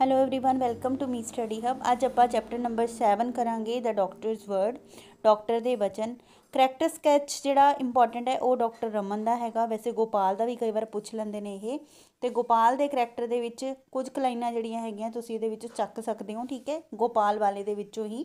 Hello everyone welcome to me study hub ਅੱਜ ਆਪਾਂ chapter number 7 ਕਰਾਂਗੇ ਦਾ ਡਾਕਟਰਸ ਵਰਡ ਡਾਕਟਰ ਦੇ ਵਚਨ ਕਰੈਕਟਰ ਸਕੈਚ ਜਿਹੜਾ ਇੰਪੋਰਟੈਂਟ ਹੈ ਉਹ ਡਾਕਟਰ ਰਮਨ ਦਾ ਹੈਗਾ ਵੈਸੇ ਗੋਪਾਲ ਦਾ ਵੀ ਕਈ ਵਾਰ ਪੁੱਛ ਲੈਂਦੇ ਨੇ ਇਹ ਤੇ ਗੋਪਾਲ ਦੇ ਕਰੈਕਟਰ ਦੇ ਵਿੱਚ ਕੁਝ ਕਲਾਈਨਾਂ ਜਿਹੜੀਆਂ ਹੈਗੀਆਂ ਤੁਸੀਂ ਇਹਦੇ ਵਿੱਚ ਚੱਕ ਸਕਦੇ ਹੋ ਠੀਕ ਹੈ ਗੋਪਾਲ ਵਾਲੇ ਦੇ ਵਿੱਚੋਂ ਹੀ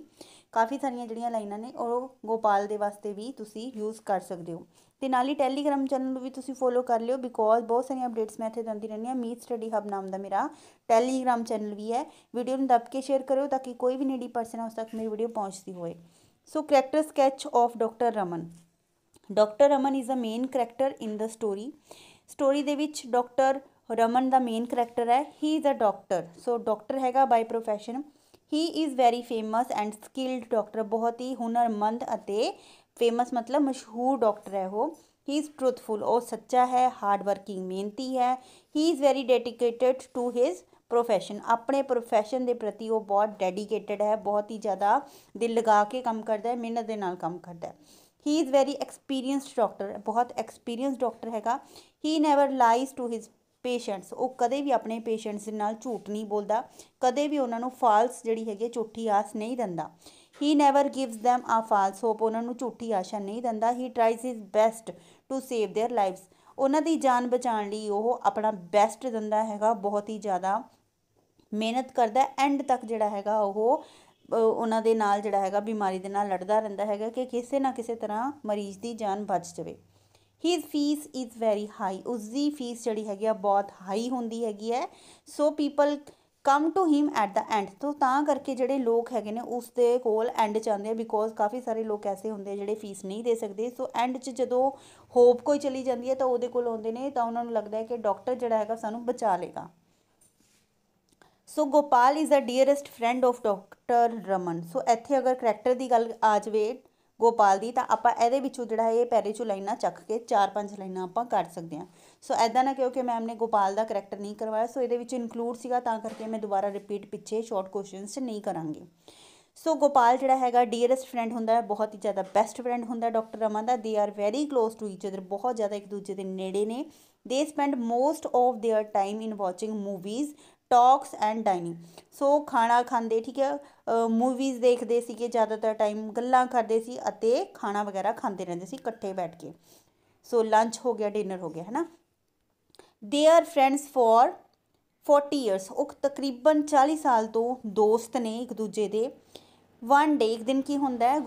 ਕਾਫੀ ਸਾਰੀਆਂ ਜਿਹੜੀਆਂ ਲਾਈਨਾਂ ਨੇ ਉਹ ਗੋਪਾਲ ਦੇ ਵਾਸਤੇ ਵੀ ਤੁਸੀਂ ਯੂਜ਼ ਕਰ ਸਕਦੇ ਹੋ ਤੇ ਨਾਲ ਹੀ ਟੈਲੀਗ੍ਰਾਮ ਚੈਨਲ ਨੂੰ ਵੀ ਤੁਸੀਂ ਫੋਲੋ ਕਰ ਲਿਓ ਬਿਕੋਜ਼ ਬਹੁਤ ਸਾਰੀਆਂ ਅਪਡੇਟਸ ਮੈਂ ਇੱਥੇ ਦਿੰਦੀ ਰਹਿੰਦੀ ਹਾਂ ਮੀਟ ਸਟੱਡੀ ਹਬ ਨਾਮ ਦਾ ਮੇਰਾ ਟੈਲੀਗ੍ਰਾਮ ਚੈਨਲ ਵੀ ਹੈ ਵੀਡੀਓ ਨੂੰ ਦੱਬ ਕੇ ਸ਼ੇਅਰ ਕਰਿਓ ਤਾਂ ਕਿ ਕੋਈ ਵੀ ਨੀਡੀ ਪਰਸਨ ਉਸ ਤੱਕ ਮੇਰੀ ਵੀਡੀਓ ਪਹੁੰਚਦੀ ਹੋਵੇ so character sketch of doctor Raman doctor Raman is a main character in the story story ਦੇ ਵਿੱਚ ਡਾਕਟਰ ਰਮਨ ਦਾ ਮੇਨ ਕੈਰੈਕਟਰ ਹੈ he is a doctor so doctor ਹੈਗਾ by profession he is very famous and skilled doctor ਬਹੁਤ ਹੀ ਹੁਨਰਮੰਦ ਅਤੇ famous ਮਤਲਬ ਮਸ਼ਹੂਰ ਡਾਕਟਰ ਹੈ ਉਹ ਹੀ ਇਜ਼ ਟਰੂਥਫੁਲ ਉਹ ਸੱਚਾ ਹੈ ਹਾਰਡ ਵਰਕਿੰਗ ਮਿਹਨਤੀ ਹੈ he is very dedicated to his profession ਆਪਣੇ ਪ੍ਰੋਫੈਸ਼ਨ ਦੇ ਪ੍ਰਤੀ ਉਹ ਬਹੁਤ ਡੈਡੀਕੇਟਿਡ ਹੈ ਬਹੁਤ ਹੀ ਜ਼ਿਆਦਾ ਦਿਲ ਲਗਾ ਕੇ ਕੰਮ ਕਰਦਾ ਹੈ ਮਿਹਨਤ ਦੇ ਨਾਲ ਕੰਮ ਕਰਦਾ ਹੈ he is very experienced doctor ਬਹੁਤ ਐਕਸਪੀਰੀਅੰਸਡ ਡਾਕਟਰ ਹੈਗਾ he never lies to his patients ਉਹ ਕਦੇ ਵੀ ਆਪਣੇ ਪੇਸ਼ੈਂਟਸ ਦੇ ਨਾਲ ਝੂਠ ਨਹੀਂ ਬੋਲਦਾ ਕਦੇ ਵੀ ਉਹਨਾਂ ਨੂੰ ਫਾਲਸ ਜਿਹੜੀ ਹੈਗੀ ਝੂਠੀ ਆਸ ਨਹੀਂ ਦਿੰਦਾ he never gives them a false hope ਉਹਨਾਂ ਨੂੰ ਝੂਠੀ ਆਸ਼ਾ ਨਹੀਂ ਦਿੰਦਾ he tries his best to save their lives ਉਹਨਾਂ ਦੀ ਜਾਨ ਬਚਾਉਣ ਲਈ ਉਹ ਆਪਣਾ ਬੈਸਟ ਦਿੰਦਾ ਹੈਗਾ ਬਹੁਤ ਹੀ ਜ਼ਿਆਦਾ ਮਿਹਨਤ ਕਰਦਾ ਐਂਡ ਤੱਕ ਜਿਹੜਾ ਹੈਗਾ ਉਹ ਉਹਨਾਂ ਦੇ ਨਾਲ ਜਿਹੜਾ ਹੈਗਾ ਬਿਮਾਰੀ ਦੇ ਨਾਲ ਲੜਦਾ ਰਹਿੰਦਾ ਹੈਗਾ ਕਿ ਕਿਸੇ ਨਾ ਕਿਸੇ ਤਰ੍ਹਾਂ ਮਰੀਜ਼ ਦੀ ਜਾਨ ਬਚ ਜਾਵੇ his fees is very high ਉਸ ਦੀ ਫੀਸ ਜਿਹੜੀ ਹੈਗੀ ਆ ਬਹੁਤ ਹਾਈ ਹੁੰਦੀ ਹੈਗੀ ਹੈ so people come to him at the end ਤੋਂ ਤਾਂ ਕਰਕੇ ਜਿਹੜੇ ਲੋਕ ਹੈਗੇ ਨੇ ਉਸ ਦੇ ਕੋਲ ਐਂਡ ਚ ਆਉਂਦੇ ਆ ਬਿਕੋਜ਼ ਕਾਫੀ ਸਾਰੇ ਲੋਕ ਐਸੇ ਹੁੰਦੇ ਆ ਜਿਹੜੇ ਫੀਸ ਨਹੀਂ ਦੇ ਸਕਦੇ ਸੋ ਐਂਡ ਚ ਜਦੋਂ ਹੋਪ ਕੋਈ ਚਲੀ ਜਾਂਦੀ ਹੈ ਤਾਂ ਉਹਦੇ ਕੋਲ ਆਉਂਦੇ ਨੇ ਤਾਂ ਉਹਨਾਂ ਨੂੰ ਲੱਗਦਾ ਹੈ ਕਿ ਡਾਕਟਰ ਜਿਹੜਾ ਹੈਗਾ ਸਾਨੂੰ ਬਚਾ ਲੇਗਾ so Gopal is a dearest friend of doctor Raman so ਇੱਥੇ ਅਗਰ ਕੈਰੈਕਟਰ ਦੀ ਗੱਲ ਆ ਜਵੇ ਗੋਪਾਲ ਦੀ ਤਾਂ ਆਪਾਂ ਇਹਦੇ ਵਿੱਚੋਂ ਜਿਹੜਾ ਇਹ ਪੈਰੇ ਚੋਂ ਲਾਈਨਾਂ ਚੱਕ ਕੇ ਚਾਰ ਪੰਜ ਲਾਈਨਾਂ ਆਪਾਂ ਕਰ ਸਕਦੇ ਹਾਂ ਸੋ ਐਦਾਂ ਨਾ ਕਿਉਂਕਿ ਮੈਮ ਨੇ ਗੋਪਾਲ ਦਾ ਕਰੈਕਟਰ ਨਹੀਂ ਕਰਵਾਇਆ ਸੋ ਇਹਦੇ ਵਿੱਚ ਇਨਕਲੂਡ ਸੀਗਾ ਤਾਂ ਕਰਕੇ ਮੈਂ ਦੁਬਾਰਾ ਰਿਪੀਟ ਪਿੱਛੇ ਸ਼ਾਰਟ ਕੁਐਸਚਨਸ ਨਹੀਂ ਕਰਾਂਗੇ ਸੋ ਗੋਪਾਲ ਜਿਹੜਾ ਹੈਗਾ ਡੀਅਰੈਸਟ ਫਰੈਂਡ ਹੁੰਦਾ ਹੈ ਬਹੁਤ ਹੀ ਜ਼ਿਆਦਾ ਬੈਸਟ ਫਰੈਂਡ ਹੁੰਦਾ ਹੈ ਡਾਕਟਰ ਰਮਨ ਦਾ they are very close to each other ਬਹੁਤ ਜ਼ਿਆਦਾ ਇੱਕ ਦੂਜੇ ਦੇ ਨੇੜੇ ਨੇ they spend most of their time in watching movies talks and dining so ਖਾਣਾ ਖਾਂਦੇ ਠੀਕ ਹੈ ਮੂਵੀਜ਼ ਦੇਖਦੇ ਸੀਗੇ ਜ਼ਿਆਦਾਤਰ ਟਾਈਮ ਗੱਲਾਂ ਕਰਦੇ ਸੀ ਅਤੇ ਖਾਣਾ ਵਗੈਰਾ ਖਾਂਦੇ ਰਹਿੰਦੇ ਸੀ ਇਕੱਠੇ ਬੈਠ ਕੇ ਸੋ ਲੰਚ ਹੋ ਗਿਆ ਡਿਨਰ ਹੋ ਗਿਆ ਹੈਨਾ ਦੇ ਆਰ ਫਰੈਂਡਸ ਫੋਰ 40 ਇਅਰਸ ਉਹ ਤਕਰੀਬਨ 40 ਸਾਲ ਤੋਂ ਦੋਸਤ ਨੇ ਇੱਕ ਦੂਜੇ ਦੇ ਵਨ ਡੇ ਇੱਕ ਦਿਨ ਕੀ ਹੁੰਦਾ ਹੈ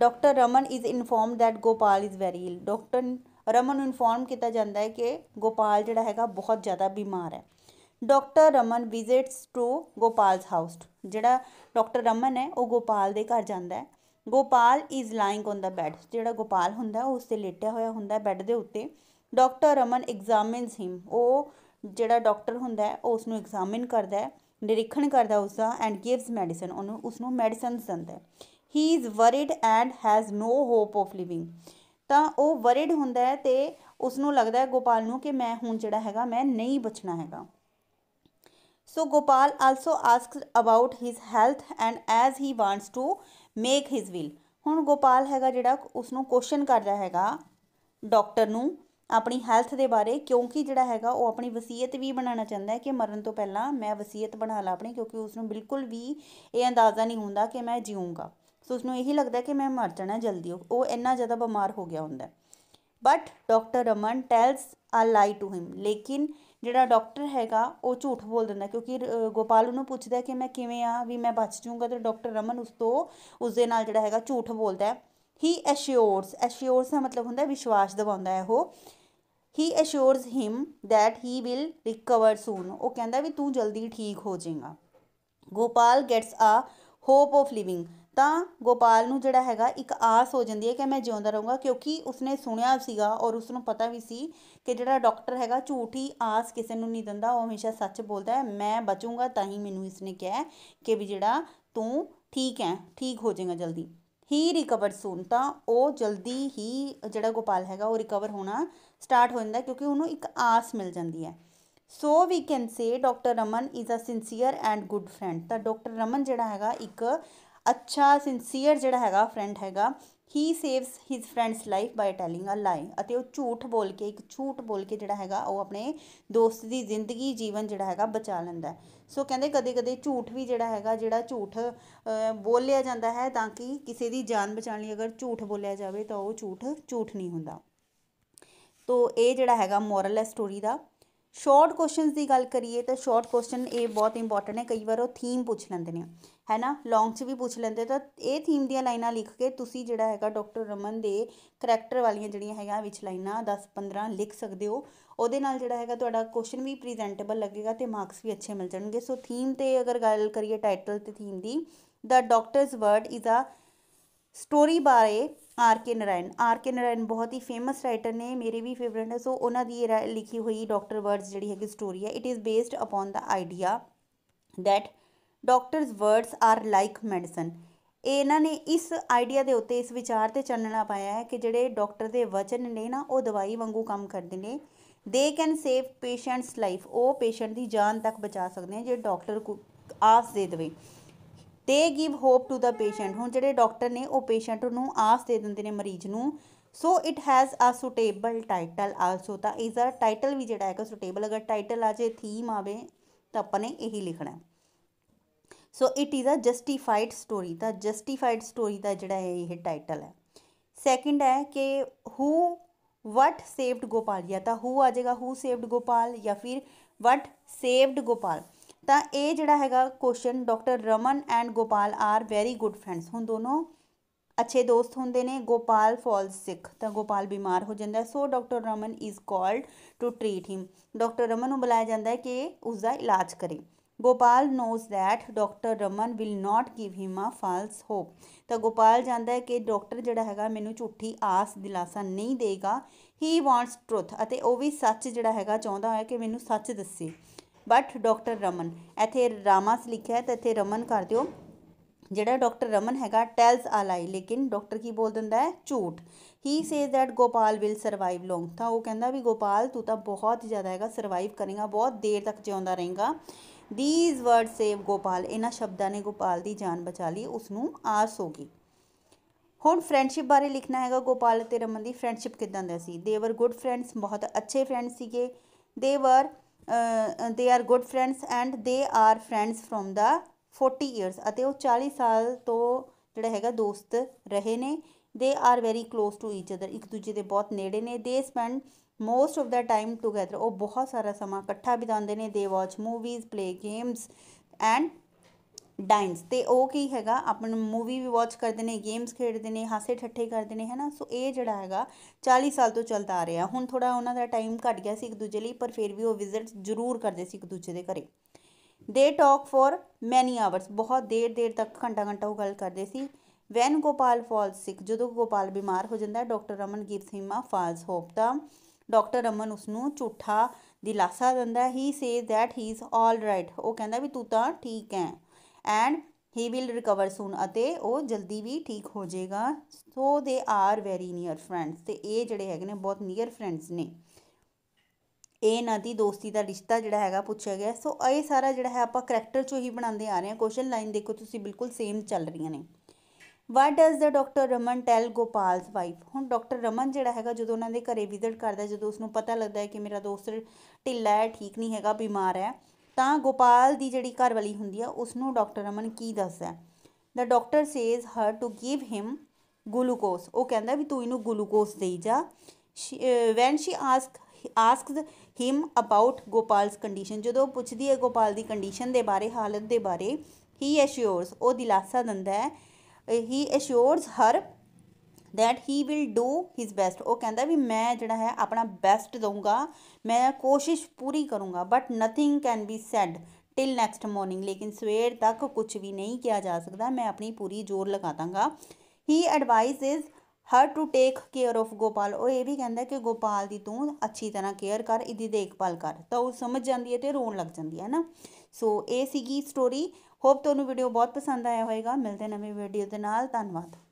doctor Raman is informed that Gopal is very ill doctor Raman ਨੂੰ ਇਨਫੋਰਮ ਕੀਤਾ ਜਾਂਦਾ ਹੈ ਕਿ ਗੋਪਾਲ ਜਿਹੜਾ ਹੈਗਾ ਬਹੁਤ ਜ਼ਿਆਦਾ ਬਿਮਾਰ ਹੈ doctor Raman visits to Gopal's house ਜਿਹੜਾ ਡਾਕਟਰ ਰਮਨ ਹੈ ਉਹ ਗੋਪਾਲ ਦੇ ਘਰ ਜਾਂਦਾ ਹੈ Gopal is lying on the bed ਜਿਹੜਾ ਗੋਪਾਲ ਹੁੰਦਾ ਉਹ ਉਸ ਤੇ ਲੇਟਿਆ ਹੋਇਆ ਹੁੰਦਾ ਹੈ ਬੈੱਡ ਦੇ ਉੱਤੇ ਡਾਕਟਰ ਰਮਨ ਐਗਜ਼ਾਮਿਨਸ ਹਿਮ ਉਹ ਜਿਹੜਾ ਡਾਕਟਰ ਹੁੰਦਾ ਹੈ ਉਹ ਉਸ ਨੂੰ ਐਗਜ਼ਾਮਿਨ ਕਰਦਾ ਹੈ ਨਿਰੀਖਣ ਕਰਦਾ ਉਸ ਦਾ ਐਂਡ ਗਿਵਸ ਮੈਡੀਸਨ ਉਹਨੂੰ ਉਸ ਨੂੰ ਮੈਡੀਸਨਸ ਦਿੰਦਾ ਹੈ he is worried and has no hope of living ਤਾਂ ਉਹ ਵਰਿਡ ਹੁੰਦਾ ਹੈ ਤੇ ਉਸ ਨੂੰ ਲੱਗਦਾ ਹੈ ਗੋਪਾਲ ਨੂੰ ਕਿ ਮੈਂ ਹੁਣ ਜਿਹੜਾ ਹੈਗਾ ਮੈਂ ਨਹੀਂ ਬਚਣਾ ਹੈਗਾ So Gopal also asks about his health and as he wants to make his will. ਹੁਣ ਗੋਪਾਲ ਹੈਗਾ ਜਿਹੜਾ ਉਸ ਨੂੰ ਕੁਐਸਚਨ ਕਰਦਾ ਹੈਗਾ ਡਾਕਟਰ ਨੂੰ ਆਪਣੀ ਹੈਲਥ ਦੇ ਬਾਰੇ ਕਿਉਂਕਿ ਜਿਹੜਾ ਹੈਗਾ ਉਹ ਆਪਣੀ ਵਸੀਅਤ ਵੀ ਬਣਾਉਣਾ ਚਾਹੁੰਦਾ ਹੈ ਕਿ ਮਰਨ ਤੋਂ ਪਹਿਲਾਂ ਮੈਂ ਵਸੀਅਤ ਬਣਾ ਲਾ ਆਪਣੀ ਕਿਉਂਕਿ ਉਸ ਨੂੰ ਬਿਲਕੁਲ ਵੀ ਇਹ ਅੰਦਾਜ਼ਾ ਨਹੀਂ ਹੁੰਦਾ ਕਿ ਮੈਂ ਜੀਊਂਗਾ ਸੋ ਉਸ ਨੂੰ ਇਹੀ ਲੱਗਦਾ ਕਿ ਮੈਂ ਮਰ ਜਾਣਾ ਜਲਦੀ ਉਹ ਇੰਨਾ ਜ਼ਿਆਦਾ ਬਿਮਾਰ ਹੋ ਗਿਆ ਹੁੰਦਾ ਬਟ ਡਾਕਟਰ ਰਮਨ ਟੈਲਸ ਆ ਲਾਈ ਟੂ ਹਿਮ ਲੇਕਿਨ ਜਿਹੜਾ ਡਾਕਟਰ ਹੈਗਾ ਉਹ ਝੂਠ ਬੋਲ ਦਿੰਦਾ ਕਿਉਂਕਿ ਗੋਪਾਲ ਉਹਨੂੰ ਪੁੱਛਦਾ ਕਿ ਮੈਂ ਕਿਵੇਂ ਆ ਵੀ ਮੈਂ ਬਚ ਜਾਊਂਗਾ ਤੇ ਡਾਕਟਰ ਰਮਨ ਉਸ ਤੋਂ ਉਸ ਦੇ ਨਾਲ ਜਿਹੜਾ ਹੈਗਾ ਝੂਠ ਬੋਲਦਾ ਹੀ ਐਸ਼ਿਓਰਸ ਐਸ਼ਿਓਰਸ ਦਾ ਮਤਲਬ ਹੁੰਦਾ ਵਿਸ਼ਵਾਸ ਦਿਵਾਉਂਦਾ ਹੈ ਉਹ he assures him that he will recover soon ਉਹ ਕਹਿੰਦਾ ਵੀ ਤੂੰ ਜਲਦੀ ਠੀਕ ਹੋ ਜਾਏਗਾ Gopal gets a hope of living ਤਾਂ ਗੋਪਾਲ ਨੂੰ ਜਿਹੜਾ ਹੈਗਾ ਇੱਕ ਆਸ ਹੋ ਜਾਂਦੀ ਹੈ ਕਿ ਮੈਂ ਜਿਉਂਦਾ ਰਹੂੰਗਾ ਕਿਉਂਕਿ ਉਸਨੇ ਸੁਣਿਆ ਸੀਗਾ ਔਰ ਉਸ ਨੂੰ ਪਤਾ ਵੀ ਸੀ ਕਿ ਜਿਹੜਾ ਡਾਕਟਰ ਹੈਗਾ ਝੂਠੀ ਆਸ ਕਿਸੇ ਨੂੰ ਨਹੀਂ ਦਿੰਦਾ ਉਹ ਹਮੇਸ਼ਾ ਸੱਚ ਬੋਲਦਾ ਹੈ ਮੈਂ ਬਚੂੰਗਾ ਤਾਂ ਹੀ ਮੈਨੂੰ ਇਸਨੇ ਕਿਹਾ ਕਿ ਵੀ ਜਿਹੜਾ ਤੂੰ ਠੀਕ ਹੈ ਠੀਕ ਹੋ ਜਾਏਗਾ ਜਲਦੀ ਹੀ ਰਿਕਵਰ ਸੂਨ ਤਾਂ ਉਹ ਜਲਦੀ ਹੀ ਜਿਹੜਾ ਗੋਪਾਲ ਹੈਗਾ ਉਹ ਰਿਕਵਰ ਹੋਣਾ ਸਟਾਰਟ ਹੋ ਜਾਂਦਾ ਕਿਉਂਕਿ ਉਹਨੂੰ ਇੱਕ ਆਸ ਮਿਲ ਜਾਂਦੀ ਹੈ so we can say doctor Raman is a sincere and good friend ਤਾਂ ਡਾਕਟਰ ਰਮਨ ਜਿਹੜਾ ਹੈਗਾ ਇੱਕ ਅੱਛਾ ਸਿੰਸੀਅਰ ਜਿਹੜਾ ਹੈਗਾ ਫਰੈਂਡ ਹੈਗਾ he saves his friend's life by telling a lie ਅਤੇ ਉਹ ਝੂਠ ਬੋਲ ਕੇ ਇੱਕ ਝੂਠ ਬੋਲ ਕੇ ਜਿਹੜਾ ਹੈਗਾ ਉਹ ਆਪਣੇ ਦੋਸਤ ਦੀ ਜ਼ਿੰਦਗੀ ਜੀਵਨ ਜਿਹੜਾ ਹੈਗਾ ਬਚਾ ਲੈਂਦਾ ਸੋ ਕਹਿੰਦੇ ਕਦੇ-ਕਦੇ ਝੂਠ ਵੀ ਜਿਹੜਾ ਹੈਗਾ ਜਿਹੜਾ ਝੂਠ ਬੋਲਿਆ ਜਾਂਦਾ ਹੈ ਤਾਂ ਕਿ ਕਿਸੇ ਦੀ ਜਾਨ ਬਚਾਉਣ ਲਈ ਅਗਰ ਝੂਠ ਬੋਲਿਆ ਜਾਵੇ ਤਾਂ ਉਹ ਝੂਠ ਝੂਠ ਨਹੀਂ ਹੁੰਦਾ ਤੋ ਇਹ ਜਿਹੜਾ ਹੈਗਾ ਮੋਰਲ ਹੈ ਸਟੋਰੀ ਦਾ ਸ਼ਾਰਟ ਕੁਐਸਚਨਸ ਦੀ ਗੱਲ ਕਰੀਏ ਤਾਂ ਸ਼ਾਰਟ ਕੁਐਸਚਨ ਇਹ ਬਹੁਤ ਇੰਪੋਰਟੈਂਟ ਹੈ ਕਈ ਵਾਰ ਉਹ ਥੀਮ ਪੁੱਛ ਲੈਂਦੇ ਨੇ ਹੈਨਾ ਲੌਂਗ 'ਚ ਵੀ ਪੁੱਛ ਲੈਂਦੇ ਤਾਂ ਇਹ ਥੀਮ ਦੀਆਂ ਲਾਈਨਾਂ ਲਿਖ ਕੇ ਤੁਸੀਂ ਜਿਹੜਾ ਹੈਗਾ ਡਾਕਟਰ ਰਮਨ ਦੇ ਕੈਰੈਕਟਰ ਵਾਲੀਆਂ ਜਿਹੜੀਆਂ ਹੈਗਾ ਵਿੱਚ ਲਾਈਨਾਂ 10 15 ਲਿਖ ਸਕਦੇ ਹੋ ਉਹਦੇ ਨਾਲ ਜਿਹੜਾ ਹੈਗਾ ਤੁਹਾਡਾ ਕੁਐਸਚਨ ਵੀ ਪ੍ਰੈਜ਼ੈਂਟੇਬਲ ਲੱਗੇਗਾ ਤੇ ਮਾਰਕਸ ਵੀ ਅੱਛੇ ਮਿਲ ਜਾਣਗੇ ਸੋ ਥੀਮ ਤੇ ਅਗਰ ਗੱਲ ਕਰੀਏ ਟਾਈਟਲ ਤੇ ਥੀਮ ਦੀ ਦਾ doctor's word is a story ਬਾਰੇ R K Narayan R K Narayan ਬਹੁਤ ਹੀ ਫੇਮਸ ਰਾਈਟਰ ਨੇ ਮੇਰੇ ਵੀ ਫੇਵਰਟ ਹੈ ਸੋ ਉਹਨਾਂ ਦੀ ਲਿਖੀ ਹੋਈ ਡਾਕਟਰ ਵਰਡਸ ਜਿਹੜੀ ਹੈਗੀ ਸਟੋਰੀ ਹੈ it is based upon the idea that doctor's words are like medicine ਇਹਨਾਂ ਨੇ ਇਸ ਆਈਡੀਆ ਦੇ ਉੱਤੇ ਇਸ ਵਿਚਾਰ ਤੇ ਚੰਨਣਾ ਪਾਇਆ ਹੈ ਕਿ ਜਿਹੜੇ ਡਾਕਟਰ ਦੇ ਵਚਨ ਨੇ ਨਾ ਉਹ ਦਵਾਈ ਵਾਂਗੂ ਕੰਮ ਕਰਦੇ ਨੇ they can save patient's life ਉਹ ਪੇਸ਼ੈਂਟ ਦੀ ਜਾਨ ਤੱਕ ਬਚਾ ਸਕਦੇ ਨੇ ਜੇ ਡਾਕਟਰ ਆਸ ਦੇ ਦੇਵੇ they give hope to the patient ਹੁਣ ਜਿਹੜੇ ਡਾਕਟਰ ਨੇ ਉਹ ਪੇਸ਼ੈਂਟ ਨੂੰ ਆਸ ਦੇ ਦਿੰਦੇ ਨੇ ਮਰੀਜ਼ ਨੂੰ so it has a suitable title also ਤਾਂ ਇਸ ਦਾ ਟਾਈਟਲ ਵੀ ਜਿਹੜਾ ਹੈਗਾ ਸੂਟੇਬਲ ਅਗਰ ਟਾਈਟਲ ਆ ਜੇ ਥੀਮ ਆਵੇ ਤਾਂ ਆਪਾਂ ਨੇ ਇਹੀ ਲਿਖਣਾ so it is a justified story ਤਾਂ ਜਸਟੀਫਾਈਡ ਸਟੋਰੀ ਦਾ ਜਿਹੜਾ ਹੈ ਇਹ ਟਾਈਟਲ ਹੈ ਸੈਕਿੰਡ ਹੈ ਕਿ ਹੂ ਵਟ ਸੇਵਡ ਗੋਪਾਲ ਜਾਂ ਤਾਂ ਹੂ ਆ ਜਾਏਗਾ ਹੂ ਸੇਵਡ ਗੋਪਾਲ ਜਾਂ ਫਿਰ ਵਟ ਸੇਵਡ ਗੋਪਾਲ ਤਾਂ ਇਹ ਜਿਹੜਾ ਹੈਗਾ question doctor Raman and Gopal are very good friends ਹੁਣ ਦੋਨੋਂ ਅੱਛੇ ਦੋਸਤ ਹੁੰਦੇ ਨੇ ਗੋਪਾਲ ਫਾਲਸ ਸਿੱਖ ਤਾਂ ਗੋਪਾਲ ਬਿਮਾਰ ਹੋ ਜਾਂਦਾ so doctor Raman is called to treat him doctor Raman ਨੂੰ ਬੁਲਾਇਆ ਜਾਂਦਾ ਹੈ ਕਿ ਉਸ ਦਾ ਇਲਾਜ ਕਰੇ Gopal knows that doctor Raman will not give him a false hope ਤਾਂ ਗੋਪਾਲ ਜਾਂਦਾ ਹੈ ਕਿ ਡਾਕਟਰ ਜਿਹੜਾ ਹੈਗਾ ਮੈਨੂੰ ਝੂਠੀ ਆਸ ਦਿਲਾਸਾ ਨਹੀਂ ਦੇਗਾ ਹੀ ਵਾਂਟਸ ਟਰੁੱਥ ਅਤੇ ਉਹ ਵੀ ਸੱਚ ਜਿਹੜਾ ਹੈਗਾ ਚਾਹੁੰਦਾ ਹੈ ਕਿ ਮੈਨੂੰ ਸੱਚ ਦੱਸੇ ਬਟ ਡਾਕਟਰ ਰਮਨ ਇੱਥੇ ਰਾਮਾਸ ਲਿਖਿਆ ਹੈ ਤਾਂ ਇੱਥੇ ਰਮਨ ਕਰ ਦਿਓ ਜਿਹੜਾ ਡਾਕਟਰ ਰਮਨ ਹੈਗਾ ਟੈਲਸ ਆ ਲਾਈ ਲੇਕਿਨ ਡਾਕਟਰ ਕੀ ਬੋਲ ਦਿੰਦਾ ਹੈ ਝੂਠ he says that Gopal will survive long ਤਾਂ ਉਹ ਕਹਿੰਦਾ ਵੀ ਗੋਪਾਲ ਤੂੰ ਤਾਂ ਬਹੁਤ ਜ਼ਿਆਦਾ ਹੈਗਾ ਸਰਵਾਈਵ ਕਰੇਗਾ ਬਹੁਤ ਦੇਰ ਤੱਕ ਜਿਉਂਦਾ ਰਹੇਗਾ ਥੀਸ ਵਰਡ ਸੇਵ ਗੋਪਾਲ ਇਹਨਾਂ ਸ਼ਬਦਾਂ ਨੇ ਗੋਪਾਲ ਦੀ ਜਾਨ ਬਚਾ ਲਈ ਉਸ ਨੂੰ ਆਸ ਹੋ ਗਈ ਹੁਣ ਫਰੈਂਡਸ਼ਿਪ ਬਾਰੇ ਲਿਖਣਾ ਹੈਗਾ ਗੋਪਾਲ ਤੇ ਰਮਨ ਦੀ ਫਰੈਂਡਸ਼ਿਪ ਕਿਦਾਂ ਦੀ ਸੀ ਦੇ ਵਰ ਗੁੱਡ ਫਰੈਂਡਸ ਬਹੁਤ ਅੱਛੇ ਫਰੈਂਡਸ ਸੀਗੇ they were they are good friends and they are friends from the 40 years ਅਤੇ ਉਹ 40 ਸਾਲ ਤੋਂ ਜਿਹੜਾ ਹੈਗਾ ਦੋਸਤ ਰਹੇ ਨੇ they are very close to each other ਇੱਕ ਦੂਜੇ ਦੇ ਬਹੁਤ ਨੇੜੇ ਨੇ they spend most of the time together ਉਹ ਬਹੁਤ ਸਾਰਾ ਸਮਾਂ ਇਕੱਠਾ ਬਿਤਾਉਂਦੇ ਨੇ they watch movies play games and dines ਤੇ ਉਹ ਕੀ ਹੈਗਾ ਆਪਣ ਮੂਵੀ ਵੀ ਵਾਚ ਕਰਦੇ ਨੇ ਗੇਮਸ ਖੇਡਦੇ ਨੇ ਹਾਸੇ ਠੱਠੇ ਕਰਦੇ ਨੇ ਹੈਨਾ ਸੋ ਇਹ ਜਿਹੜਾ ਹੈਗਾ 40 ਸਾਲ ਤੋਂ ਚੱਲਦਾ ਆ ਰਿਹਾ ਹੁਣ ਥੋੜਾ ਉਹਨਾਂ ਦਾ ਟਾਈਮ ਘਟ ਗਿਆ ਸੀ ਇੱਕ ਦੂਜੇ ਲਈ ਪਰ ਫਿਰ ਵੀ ਉਹ ਵਿਜ਼ਿਟਸ ਜ਼ਰੂਰ ਕਰਦੇ ਸੀ ਇੱਕ ਦੂਜੇ ਦੇ ਘਰੇ ਦੇ ਟਾਕ ਫॉर ਮੈਨੀ ਆਵਰਸ ਬਹੁਤ ਦੇਰ ਦੇਰ ਤੱਕ ਘੰਟਾ ਘੰਟਾ ਉਹ ਗੱਲ ਕਰਦੇ ਸੀ ਵੈਨ ਗੋਪਾਲ ਫਾਲਸ ਸਿਕ ਜਦੋਂ ਗੋਪਾਲ ਬਿਮਾਰ ਹੋ ਜਾਂਦਾ doctor Raman gives him false hope the doctor Raman ਉਸ ਨੂੰ ਝੂਠਾ ਦਿਲਾਸਾ ਦਿੰਦਾ he say that he is all right ਉਹ ਕਹਿੰਦਾ ਵੀ ਤੂੰ ਤਾਂ ਠੀਕ ਹੈ and he will recover soon ਅਤੇ ਉਹ ਜਲਦੀ ਵੀ ਠੀਕ ਹੋ ਜਾਏਗਾ ਸੋ ਦੇ ਆਰ ਵੈਰੀ ਨੀਅਰ ਫਰੈਂਡਸ ਤੇ ਇਹ ਜਿਹੜੇ ਹੈਗੇ ਨੇ ਬਹੁਤ ਨੀਅਰ ਫਰੈਂਡਸ ਨੇ ਇਹ ਨਾ ਦੀ ਦੋਸਤੀ ਦਾ ਰਿਸ਼ਤਾ ਜਿਹੜਾ ਹੈਗਾ ਪੁੱਛਿਆ ਗਿਆ ਸੋ ਇਹ ਸਾਰਾ ਜਿਹੜਾ ਹੈ ਆਪਾਂ ਕੈਰੈਕਟਰ ਚੋਂ ਹੀ ਬਣਾਉਂਦੇ ਆ ਰਹੇ ਹਾਂ ਕੁਐਸਚਨ ਲਾਈਨ ਦੇਖੋ ਤੁਸੀਂ ਬਿਲਕੁਲ ਸੇਮ ਚੱਲ ਰਹੀਆਂ ਨੇ what does the doctor Raman tell Gopal's wife ਹੁਣ ਡਾਕਟਰ ਰਮਨ ਜਿਹੜਾ ਹੈਗਾ ਜਦੋਂ ਉਹਨਾਂ ਦੇ ਘਰੇ ਵਿਜ਼ਿਟ ਕਰਦਾ ਜਦੋਂ ਉਸ ਨੂੰ ਪਤਾ ਲੱਗਦਾ ਹੈ ਕਿ ਮੇਰਾ ਦੋਸਤ ਢਿੱਲਾ ਹੈ ਠੀਕ ਨਹੀਂ ਹੈਗਾ ਬਿਮਾਰ ਹੈ ਤਾਂ ਗੋਪਾਲ ਦੀ ਜਿਹੜੀ ਘਰਵਾਲੀ ਹੁੰਦੀ ਆ ਉਸ ਨੂੰ ਡਾਕਟਰ ਰਮਨ ਕੀ ਦੱਸਦਾ the doctor says her to give him glucose ਉਹ ਕਹਿੰਦਾ ਵੀ ਤੂੰ ਇਹਨੂੰ ਗਲੂਕੋਸ ਦੇਈ ਜਾ when she ask asks him about Gopal's condition ਜਦੋਂ ਪੁੱਛਦੀ ਹੈ ਗੋਪਾਲ ਦੀ ਕੰਡੀਸ਼ਨ ਦੇ ਬਾਰੇ ਹਾਲਤ ਦੇ ਬਾਰੇ ਹੀ ਅਸ਼ੂਰਸ ਉਹ ਦਿਲਾਸਾ ਦਿੰਦਾ ਹੈ he assures her that he will do his best ਉਹ ਕਹਿੰਦਾ ਵੀ ਮੈਂ ਜਿਹੜਾ ਹੈ ਆਪਣਾ ਬੈਸਟ ਦਊਂਗਾ ਮੈਂ ਕੋਸ਼ਿਸ਼ ਪੂਰੀ ਕਰੂੰਗਾ but nothing can be said till next morning ਲੇਕਿਨ ਸਵੇਰ ਤੱਕ ਕੁਝ ਵੀ ਨਹੀਂ ਕਿਹਾ ਜਾ ਸਕਦਾ ਮੈਂ ਆਪਣੀ ਪੂਰੀ ਜ਼ੋਰ ਲਗਾ ਦਾਂਗਾ he advice is her to take care of Gopal ਉਹ ਇਹ ਵੀ ਕਹਿੰਦਾ ਕਿ ਗੋਪਾਲ ਦੀ ਤੂੰ ਅੱਛੀ ਤਰ੍ਹਾਂ ਕੇਅਰ ਕਰ ਇਹਦੀ ਦੇਖਭਾਲ ਕਰ ਤਾਂ ਉਹ ਸਮਝ ਜਾਂਦੀ ਹੈ ਤੇ ਰੋਣ ਲੱਗ ਜਾਂਦੀ ਹੈ ਨਾ ਸੋ ਇਹ ਸੀਗੀ ਸਟੋਰੀ ਹੋਪ ਤੁਹਾਨੂੰ ਵੀਡੀਓ ਬਹੁਤ ਪਸੰਦ ਆਇਆ ਹੋਵੇਗਾ ਮਿਲਦੇ ਨਵੇਂ ਵੀਡੀਓ ਦੇ ਨਾਲ ਧੰਨਵਾਦ